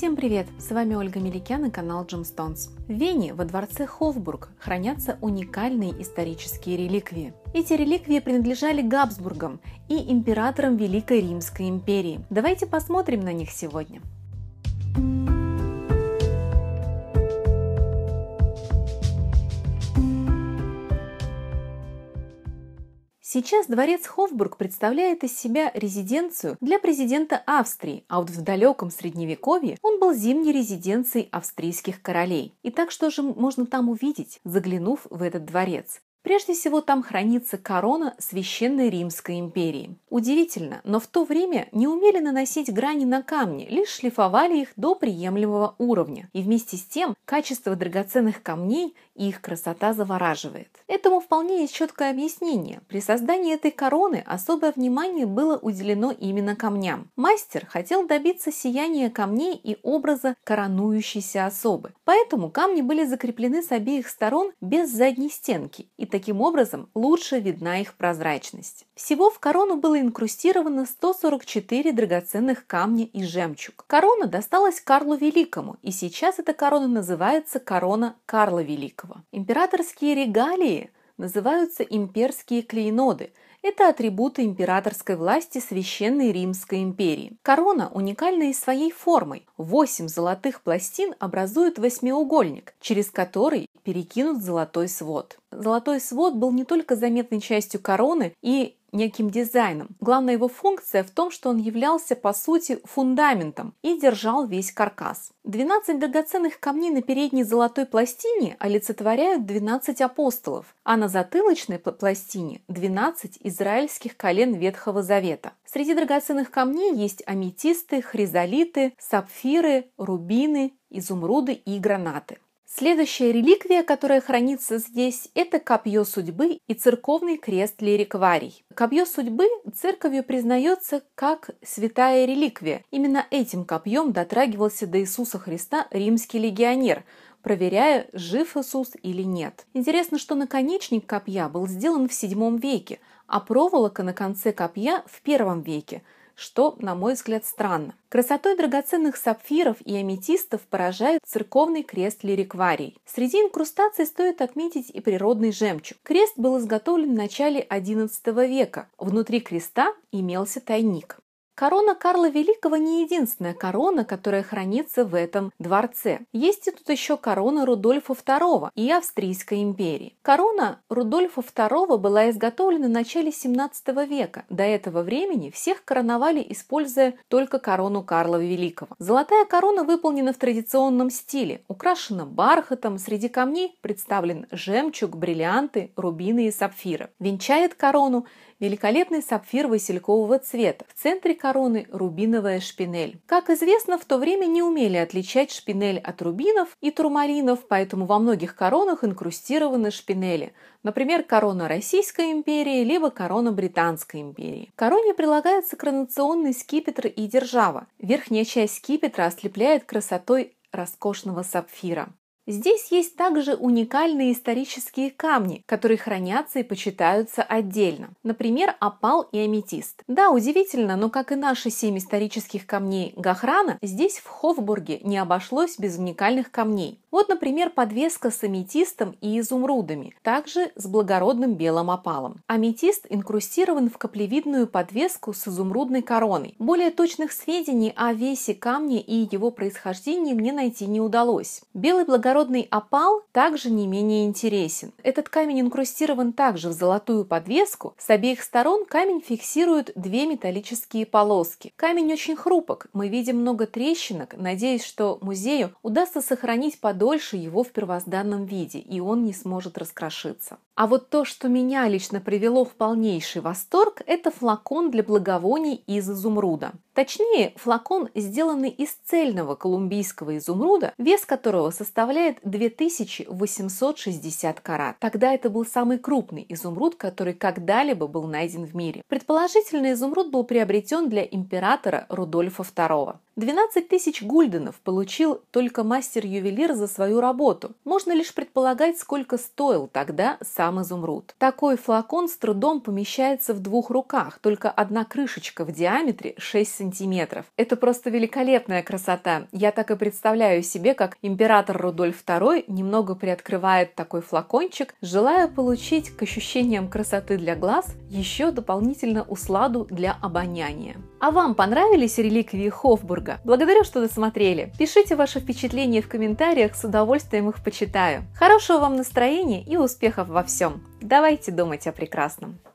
Всем привет! С вами Ольга Меликян и канал Gemstones. В Вене во дворце Хофбург хранятся уникальные исторические реликвии. Эти реликвии принадлежали Габсбургам и императорам Великой Римской империи. Давайте посмотрим на них сегодня. Сейчас дворец Хофбург представляет из себя резиденцию для президента Австрии, а вот в далеком средневековье он был зимней резиденцией австрийских королей. И так что же можно там увидеть, заглянув в этот дворец? Прежде всего, там хранится корона Священной Римской империи. Удивительно, но в то время не умели наносить грани на камни, лишь шлифовали их до приемлемого уровня. И вместе с тем, качество драгоценных камней и их красота завораживает. Этому вполне есть четкое объяснение. При создании этой короны особое внимание было уделено именно камням. Мастер хотел добиться сияния камней и образа коронующейся особы. Поэтому камни были закреплены с обеих сторон без задней стенки. И таким образом лучше видна их прозрачность. Всего в корону было инкрустировано 144 драгоценных камня и жемчуг. Корона досталась Карлу Великому, и сейчас эта корона называется корона Карла Великого. Императорские регалии называются имперские клейноды – это атрибуты императорской власти Священной Римской империи. Корона уникальна и своей формой. Восемь золотых пластин образуют восьмиугольник, через который перекинут золотой свод. Золотой свод был не только заметной частью короны и неким дизайном. Главная его функция в том, что он являлся, по сути, фундаментом и держал весь каркас. 12 драгоценных камней на передней золотой пластине олицетворяют 12 апостолов, а на затылочной пластине 12 израильских колен Ветхого Завета. Среди драгоценных камней есть аметисты, хризолиты, сапфиры, рубины, изумруды и гранаты. Следующая реликвия, которая хранится здесь, это копье судьбы и церковный крест лирикварий. Копье судьбы церковью признается как святая реликвия. Именно этим копьем дотрагивался до Иисуса Христа римский легионер, проверяя, жив Иисус или нет. Интересно, что наконечник копья был сделан в VII веке, а проволока на конце копья в I веке – что, на мой взгляд, странно. Красотой драгоценных сапфиров и аметистов поражает церковный крест лирикварий. Среди инкрустаций стоит отметить и природный жемчуг. Крест был изготовлен в начале XI века. Внутри креста имелся тайник. Корона Карла Великого не единственная корона, которая хранится в этом дворце. Есть и тут еще корона Рудольфа II и Австрийской империи. Корона Рудольфа II была изготовлена в начале 17 века. До этого времени всех короновали, используя только корону Карла Великого. Золотая корона выполнена в традиционном стиле, украшена бархатом, среди камней представлен жемчуг, бриллианты, рубины и сапфиры. Венчает корону великолепный сапфир василькового цвета. В центре короны рубиновая шпинель. Как известно, в то время не умели отличать шпинель от рубинов и турмалинов, поэтому во многих коронах инкрустированы шпинели. Например, корона Российской империи, либо корона Британской империи. К короне прилагается коронационный скипетр и держава. Верхняя часть скипетра ослепляет красотой роскошного сапфира. Здесь есть также уникальные исторические камни, которые хранятся и почитаются отдельно. Например, опал и аметист. Да, удивительно, но как и наши семь исторических камней Гахрана, здесь в Хофбурге не обошлось без уникальных камней. Вот, например, подвеска с аметистом и изумрудами, также с благородным белым опалом. Аметист инкрустирован в каплевидную подвеску с изумрудной короной. Более точных сведений о весе камня и его происхождении мне найти не удалось. Белый благородный опал также не менее интересен. Этот камень инкрустирован также в золотую подвеску. С обеих сторон камень фиксирует две металлические полоски. Камень очень хрупок, мы видим много трещинок. Надеюсь, что музею удастся сохранить подвеску подольше его в первозданном виде, и он не сможет раскрошиться. А вот то, что меня лично привело в полнейший восторг, это флакон для благовоний из изумруда. Точнее, флакон, сделанный из цельного колумбийского изумруда, вес которого составляет 2860 карат. Тогда это был самый крупный изумруд, который когда-либо был найден в мире. Предположительно, изумруд был приобретен для императора Рудольфа II. 12 тысяч гульденов получил только мастер-ювелир за свою работу. Можно лишь предполагать, сколько стоил тогда сам грамм изумруд. Такой флакон с трудом помещается в двух руках, только одна крышечка в диаметре 6 сантиметров. Это просто великолепная красота. Я так и представляю себе, как император Рудольф II немного приоткрывает такой флакончик, желая получить к ощущениям красоты для глаз еще дополнительно усладу для обоняния. А вам понравились реликвии Хофбурга? Благодарю, что досмотрели. Пишите ваши впечатления в комментариях, с удовольствием их почитаю. Хорошего вам настроения и успехов во всем. Давайте думать о прекрасном.